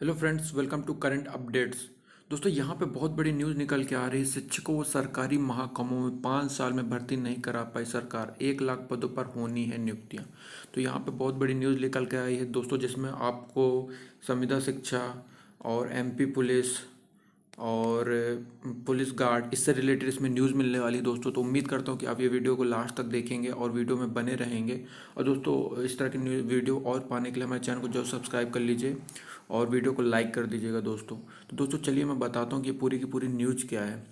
hello friends welcome to current updates दोस्तों यहाँ पे बहुत बड़ी न्यूज़ निकल के आ रही है शिक्षकों व सरकारी महाकमों में पाँच साल में भर्ती नहीं करा पाई सरकार एक लाख पदों पर होनी है नियुक्तियाँ तो यहाँ पे बहुत बड़ी न्यूज़ निकल के आई है दोस्तों जिसमें आपको संविदा शिक्षा और एमपी पुलिस और पुलिस गार्ड इससे रिलेटेड इसमें न्यूज़ मिलने वाली दोस्तों तो उम्मीद करता हूँ कि आप ये वीडियो को लास्ट तक देखेंगे और वीडियो में बने रहेंगे और दोस्तों इस तरह की न्यूज़ वीडियो और पाने के लिए हमारे चैनल को जरूर सब्सक्राइब कर लीजिए और वीडियो को लाइक कर दीजिएगा दोस्तों तो दोस्तों चलिए मैं बताता हूँ कि पूरी की पूरी न्यूज़ क्या है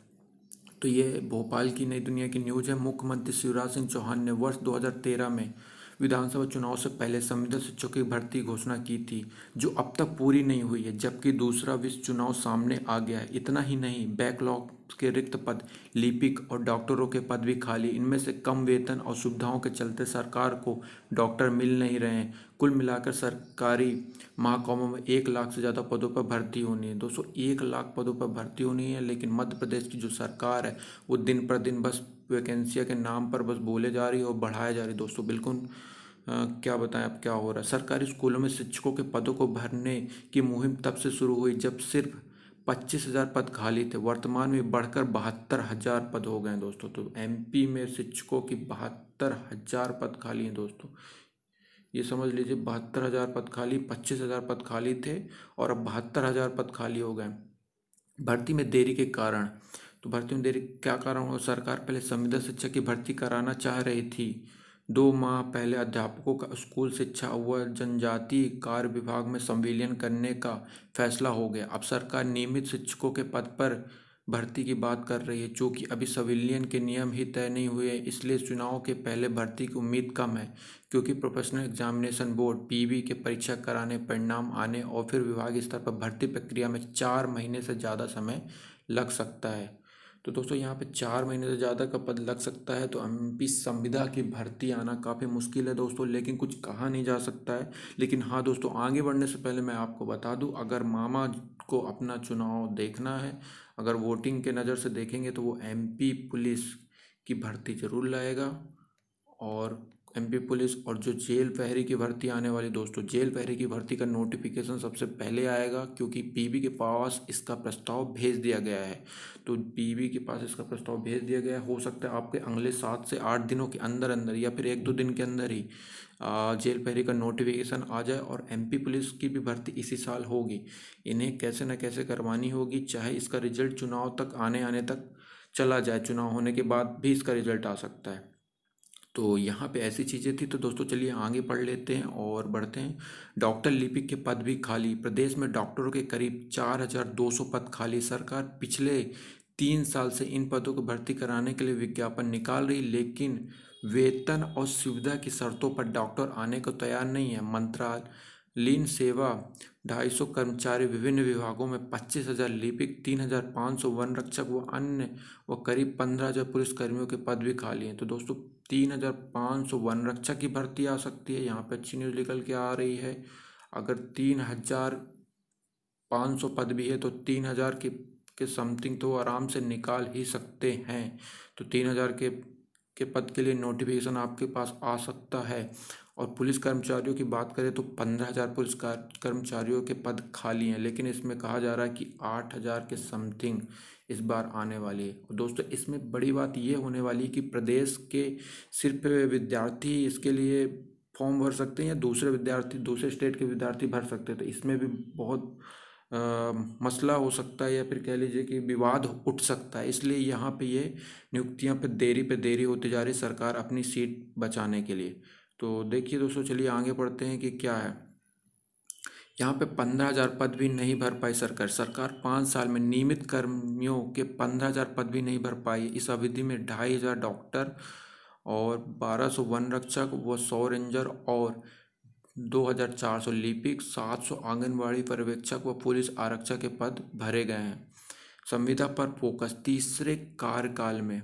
तो ये भोपाल की नई दुनिया की न्यूज़ है मुख्यमंत्री शिवराज सिंह चौहान ने वर्ष 2013 में विधानसभा चुनाव से पहले संविदा शिक्षकों की भर्ती घोषणा की थी जो अब तक पूरी नहीं हुई है जबकि दूसरा विश्व चुनाव सामने आ गया है इतना ही नहीं बैकलॉग के रिक्त पद लिपिक और डॉक्टरों के पद भी खाली इनमें से कम वेतन और सुविधाओं के चलते सरकार को डॉक्टर मिल नहीं रहे हैं कुल मिलाकर सरकारी महाकामों में एक लाख से ज़्यादा पदों पर भर्ती होनी है दोस्तों एक लाख पदों पर भर्ती होनी है लेकिन मध्य प्रदेश की जो सरकार है वो दिन दिन बस वैकेंसियाँ के नाम पर बस बोले जा रही है और बढ़ाया जा रही है दोस्तों बिल्कुल क्या बताएं अब क्या हो रहा है सरकारी स्कूलों में शिक्षकों के पदों को भरने की मुहिम तब से शुरू हुई जब सिर्फ पच्चीस हज़ार पद खाली थे वर्तमान में बढ़कर बहत्तर हज़ार पद हो गए हैं दोस्तों तो एमपी में शिक्षकों की बहत्तर हज़ार पद खाली हैं दोस्तों ये समझ लीजिए बहत्तर हज़ार पद खाली पच्चीस हज़ार पद खाली थे और अब बहत्तर हज़ार पद खाली हो गए भर्ती में देरी के कारण तो भर्ती में देरी क्या कारण हो सरकार पहले संविदा शिक्षक की भर्ती कराना चाह रही थी दो माह पहले अध्यापकों का स्कूल शिक्षा व जनजातीय कार्य विभाग में संविलियन करने का फैसला हो गया अब सरकार नियमित शिक्षकों के पद पर भर्ती की बात कर रही है चूँकि अभी संविलियन के नियम ही तय नहीं हुए इसलिए चुनाव के पहले भर्ती की उम्मीद कम है क्योंकि प्रोफेशनल एग्जामिनेशन बोर्ड पी के परीक्षा कराने परिणाम आने और फिर विभागीय स्तर पर भर्ती प्रक्रिया में चार महीने से ज़्यादा समय लग सकता है तो दोस्तों यहाँ पे चार महीने से ज़्यादा का पद लग सकता है तो एम पी संविदा की भर्ती आना काफ़ी मुश्किल है दोस्तों लेकिन कुछ कहा नहीं जा सकता है लेकिन हाँ दोस्तों आगे बढ़ने से पहले मैं आपको बता दूँ अगर मामा को अपना चुनाव देखना है अगर वोटिंग के नज़र से देखेंगे तो वो एम पुलिस की भर्ती ज़रूर लाएगा और एम पुलिस और जो जेल फहरी की भर्ती आने वाली दोस्तों जेल फहरी की भर्ती का नोटिफिकेशन सबसे पहले आएगा क्योंकि पीबी के पास इसका प्रस्ताव भेज दिया गया है तो पीबी के पास इसका प्रस्ताव भेज दिया गया है हो सकता है आपके अगले सात से आठ दिनों के अंदर अंदर या फिर एक दो दिन के अंदर ही जेल फहरी का नोटिफिकेशन आ जाए और एम पुलिस की भी भर्ती इसी साल होगी इन्हें कैसे न कैसे करवानी होगी चाहे इसका रिजल्ट चुनाव तक आने आने तक चला जाए चुनाव होने के बाद भी इसका रिजल्ट आ सकता है तो यहाँ पे ऐसी चीज़ें थी तो दोस्तों चलिए आगे पढ़ लेते हैं और बढ़ते हैं डॉक्टर लिपिक के पद भी खाली प्रदेश में डॉक्टरों के करीब चार हजार दो सौ पद खाली सरकार पिछले तीन साल से इन पदों को भर्ती कराने के लिए विज्ञापन निकाल रही लेकिन वेतन और सुविधा की शर्तों पर डॉक्टर आने को तैयार नहीं है मंत्रालय लीन सेवा ढाई सौ कर्मचारी विभिन्न विभागों में पच्चीस हजार लिपिक तीन हजार पाँच सौ वन रक्षक व अन्य व करीब पंद्रह हजार पुलिसकर्मियों के पद भी खाली हैं तो दोस्तों तीन हजार पाँच सौ वन रक्षक की भर्ती आ सकती है यहाँ पे अच्छी न्यूज़ निकल के आ रही है अगर तीन हजार पाँच सौ पद भी है तो तीन हजार के के समथिंग तो आराम से निकाल ही सकते हैं तो तीन हजार के के पद के लिए नोटिफिकेशन आपके पास आ सकता है और पुलिस कर्मचारियों की बात करें तो पंद्रह हज़ार पुलिस कर्मचारियों के पद खाली हैं लेकिन इसमें कहा जा रहा है कि आठ हज़ार के समथिंग इस बार आने वाली है दोस्तों इसमें बड़ी बात ये होने वाली है कि प्रदेश के सिर्फ विद्यार्थी इसके लिए फॉर्म भर सकते हैं या दूसरे विद्यार्थी दूसरे स्टेट के विद्यार्थी भर सकते हैं तो इसमें भी बहुत आ, मसला हो सकता है या फिर कह लीजिए कि विवाद उठ सकता है इसलिए यहाँ पे ये नियुक्तियाँ पे देरी पे देरी होती जा रही सरकार अपनी सीट बचाने के लिए तो देखिए दोस्तों चलिए आगे पढ़ते हैं कि क्या है यहाँ पे पंद्रह हजार पद भी नहीं भर पाई सरकार सरकार पाँच साल में नियमित कर्मियों के पंद्रह हजार पद भी नहीं भर पाई इस अवधि में ढाई हजार डॉक्टर और बारह सौ वन रक्षक व सौ रेंजर और दो हजार चार सौ लिपिक सात सौ आंगनबाड़ी पर्यवेक्षक व पुलिस आरक्षक के पद भरे गए हैं संविदा पर फोकस तीसरे कार्यकाल में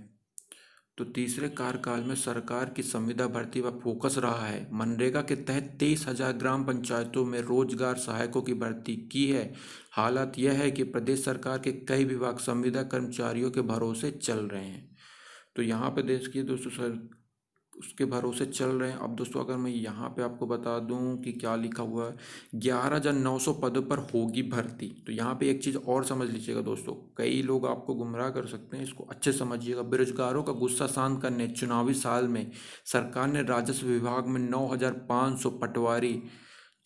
तो तीसरे कार्यकाल में सरकार की संविदा भर्ती पर फोकस रहा है मनरेगा के तहत तेईस हजार ग्राम पंचायतों में रोजगार सहायकों की भर्ती की है हालात यह है कि प्रदेश सरकार के कई विभाग संविदा कर्मचारियों के भरोसे चल रहे हैं तो यहाँ पर देश की दोस्तों उसके भरोसे चल रहे हैं अब दोस्तों अगर मैं यहाँ पे आपको बता दूँ कि क्या लिखा हुआ है ग्यारह हज़ार नौ सौ पदों पर होगी भर्ती तो यहाँ पे एक चीज़ और समझ लीजिएगा दोस्तों कई लोग आपको गुमराह कर सकते हैं इसको अच्छे समझिएगा बेरोजगारों का गुस्सा शांत करने चुनावी साल में सरकार ने राजस्व विभाग में नौ हज़ार पाँच सौ पटवारी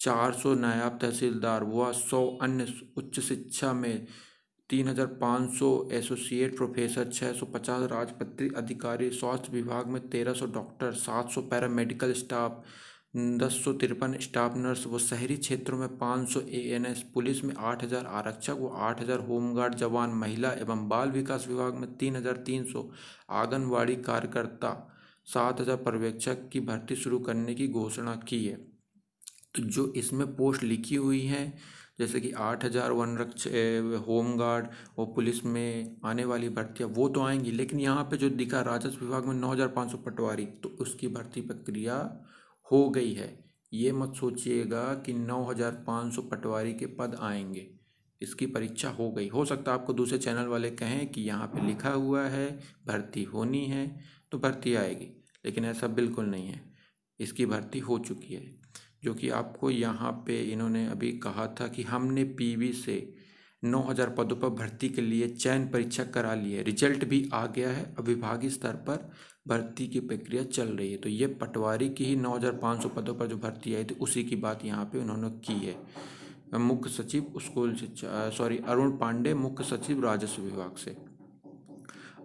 चार सौ नायाब तहसीलदार व सौ अन्य उच्च शिक्षा में तीन हज़ार पाँच सौ एसोसिएट प्रोफेसर छः सौ पचास राजपत्री अधिकारी स्वास्थ्य विभाग में तेरह सौ डॉक्टर सात सौ पैरामेडिकल स्टाफ दस सौ तिरपन स्टाफ नर्स व शहरी क्षेत्रों में पाँच सौ ए एन एस पुलिस में आठ हज़ार आरक्षक व आठ हज़ार होमगार्ड जवान महिला एवं बाल विकास विभाग में तीन हज़ार तीन सौ आंगनबाड़ी कार्यकर्ता सात हज़ार पर्यवेक्षक की भर्ती शुरू करने की घोषणा की है तो जो इसमें पोस्ट लिखी हुई हैं जैसे कि आठ हज़ार वन रक्ष होम गार्ड और पुलिस में आने वाली भर्तियाँ वो तो आएंगी लेकिन यहाँ पे जो दिखा राजस्व विभाग में नौ हज़ार पाँच सौ पटवारी तो उसकी भर्ती प्रक्रिया हो गई है ये मत सोचिएगा कि नौ हज़ार पाँच सौ पटवारी के पद आएंगे इसकी परीक्षा हो गई हो सकता है आपको दूसरे चैनल वाले कहें कि यहाँ पे लिखा हुआ है भर्ती होनी है तो भर्ती आएगी लेकिन ऐसा बिल्कुल नहीं है इसकी भर्ती हो चुकी है जो कि आपको यहाँ पे इन्होंने अभी कहा था कि हमने पीवी से 9000 पदों पर भर्ती के लिए चयन परीक्षा करा ली है रिजल्ट भी आ गया है अब विभागीय स्तर पर भर्ती की प्रक्रिया चल रही है तो ये पटवारी की ही 9500 पदों पर जो भर्ती आई थी उसी की बात यहाँ पे उन्होंने की है मुख्य सचिव स्कूल शिक्षा सॉरी अरुण पांडे मुख्य सचिव राजस्व विभाग से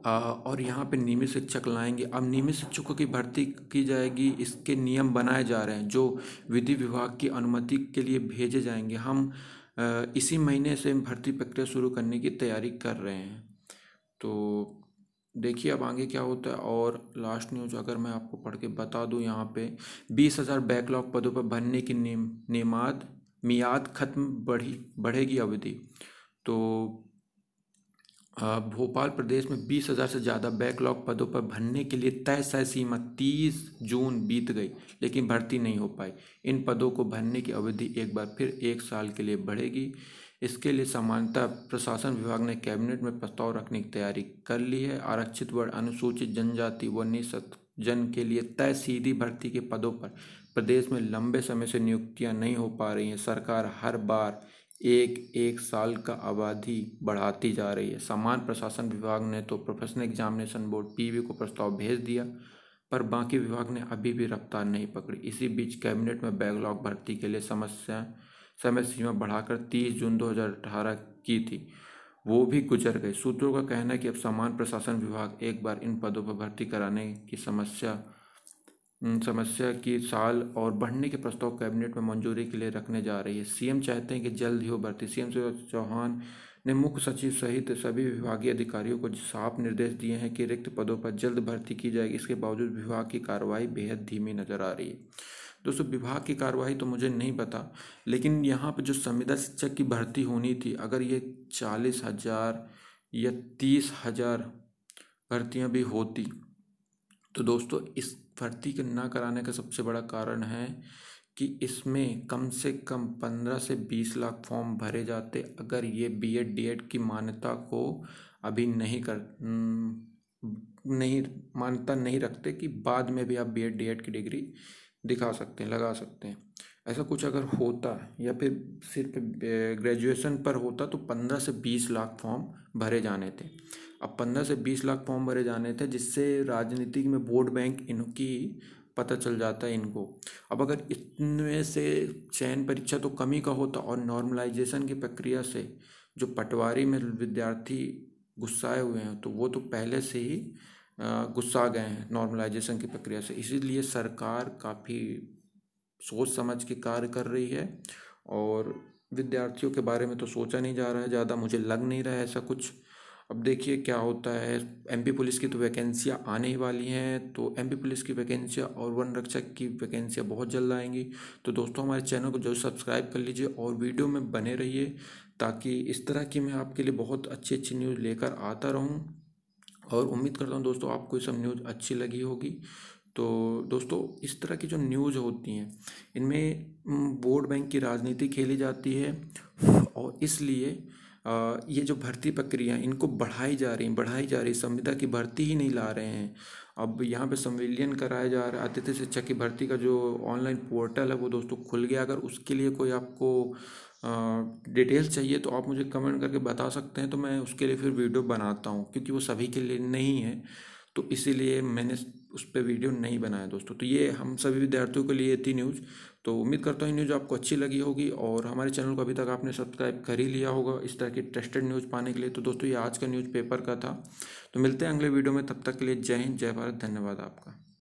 और यहाँ पे नियमित शिक्षक लाएंगे अब नियमित शिक्षकों की भर्ती की जाएगी इसके नियम बनाए जा रहे हैं जो विधि विभाग की अनुमति के लिए भेजे जाएंगे हम इसी महीने से भर्ती प्रक्रिया शुरू करने की तैयारी कर रहे हैं तो देखिए अब आगे क्या होता है और लास्ट न्यूज अगर मैं आपको पढ़ के बता दूँ यहाँ पे बीस हज़ार बैकलॉग पदों पर भरने की नियम नेमाद मियाद खत्म बढ़ी बढ़ेगी अवधि तो भोपाल प्रदेश में बीस हज़ार से ज़्यादा बैकलॉग पदों पर भरने के लिए तय सय सीमा तीस जून बीत गई लेकिन भर्ती नहीं हो पाई इन पदों को भरने की अवधि एक बार फिर एक साल के लिए बढ़ेगी इसके लिए सामान्यतः प्रशासन विभाग ने कैबिनेट में प्रस्ताव रखने की तैयारी कर ली है आरक्षित वर्ग अनुसूचित जनजाति व निःशक्त जन के लिए तय सीधी भर्ती के पदों पर प्रदेश में लंबे समय से नियुक्तियां नहीं हो पा रही हैं सरकार हर बार एक एक साल का अवधि बढ़ाती जा रही है सामान्य प्रशासन विभाग ने तो प्रोफेशनल एग्जामिनेशन बोर्ड पीबी को प्रस्ताव भेज दिया पर बाकी विभाग ने अभी भी रफ्तार नहीं पकड़ी इसी बीच कैबिनेट में बैकलॉग भर्ती के लिए समस्या समय सीमा बढ़ाकर 30 जून 2018 की थी वो भी गुजर गई सूत्रों का कहना है कि अब सामान्य प्रशासन विभाग एक बार इन पदों पर भर्ती कराने की समस्या समस्या की साल और बढ़ने के प्रस्ताव कैबिनेट में मंजूरी के लिए रखने जा रही है सीएम चाहते हैं कि जल्द ही हो भर्ती सीएम शिवराज चौहान ने मुख्य सचिव सहित सभी विभागीय अधिकारियों को साफ निर्देश दिए हैं कि रिक्त पदों पर जल्द भर्ती की जाएगी इसके बावजूद विभाग की कार्रवाई बेहद धीमी नजर आ रही है दोस्तों विभाग की कार्रवाई तो मुझे नहीं पता लेकिन यहाँ पर जो संविदा शिक्षक की भर्ती होनी थी अगर ये चालीस हज़ार या तीस हज़ार भर्तियाँ भी होती तो दोस्तों इस भर्ती के ना कराने का सबसे बड़ा कारण है कि इसमें कम से कम पंद्रह से बीस लाख फॉर्म भरे जाते अगर ये बी एड डी एड की मान्यता को अभी नहीं कर नहीं मान्यता नहीं रखते कि बाद में भी आप बी एड डी एड की डिग्री दिखा सकते हैं लगा सकते हैं ऐसा कुछ अगर होता या फिर सिर्फ ग्रेजुएशन पर होता तो पंद्रह से बीस लाख फॉर्म भरे जाने थे अब पंद्रह से बीस लाख फॉर्म भरे जाने थे जिससे राजनीति में वोट बैंक इनकी पता चल जाता है इनको अब अगर इतने से चयन परीक्षा तो कमी का होता और नॉर्मलाइजेशन की प्रक्रिया से जो पटवारी में विद्यार्थी गुस्साए हुए हैं तो वो तो पहले से ही गुस्सा गए हैं नॉर्मलाइजेशन की प्रक्रिया से इसीलिए सरकार काफ़ी सोच समझ के कार्य कर रही है और विद्यार्थियों के बारे में तो सोचा नहीं जा रहा है ज़्यादा मुझे लग नहीं रहा है ऐसा कुछ अब देखिए क्या होता है एमपी पुलिस की तो वैकेंसियाँ आने ही वाली हैं तो एमपी पुलिस की वैकेंसियाँ और वन रक्षक की वैकेंसियाँ बहुत जल्द आएंगी तो दोस्तों हमारे चैनल को जरूर सब्सक्राइब कर लीजिए और वीडियो में बने रहिए ताकि इस तरह की मैं आपके लिए बहुत अच्छी अच्छी न्यूज़ लेकर आता रहूँ और उम्मीद करता हूँ दोस्तों आपको ये सब न्यूज़ अच्छी लगी होगी तो दोस्तों इस तरह की जो न्यूज़ होती हैं इनमें वोट बैंक की राजनीति खेली जाती है और इसलिए ये जो भर्ती प्रक्रिया इनको बढ़ाई जा रही बढ़ाई जा रही संविदा की भर्ती ही नहीं ला रहे हैं अब यहाँ पे संविलियन कराया जा रहा है अतिथि शिक्षा की भर्ती का जो ऑनलाइन पोर्टल है वो दोस्तों खुल गया अगर उसके लिए कोई आपको डिटेल्स चाहिए तो आप मुझे कमेंट करके बता सकते हैं तो मैं उसके लिए फिर वीडियो बनाता हूँ क्योंकि वो सभी के लिए नहीं है तो इसीलिए मैंने उस पर वीडियो नहीं बनाया दोस्तों तो ये हम सभी विद्यार्थियों के लिए थी न्यूज़ तो उम्मीद करता हूँ न्यूज़ आपको अच्छी लगी होगी और हमारे चैनल को अभी तक आपने सब्सक्राइब कर ही लिया होगा इस तरह की ट्रस्टेड न्यूज़ पाने के लिए तो दोस्तों ये आज का न्यूज़ पेपर का था तो मिलते हैं अगले वीडियो में तब तक के लिए जय हिंद जय भारत धन्यवाद आपका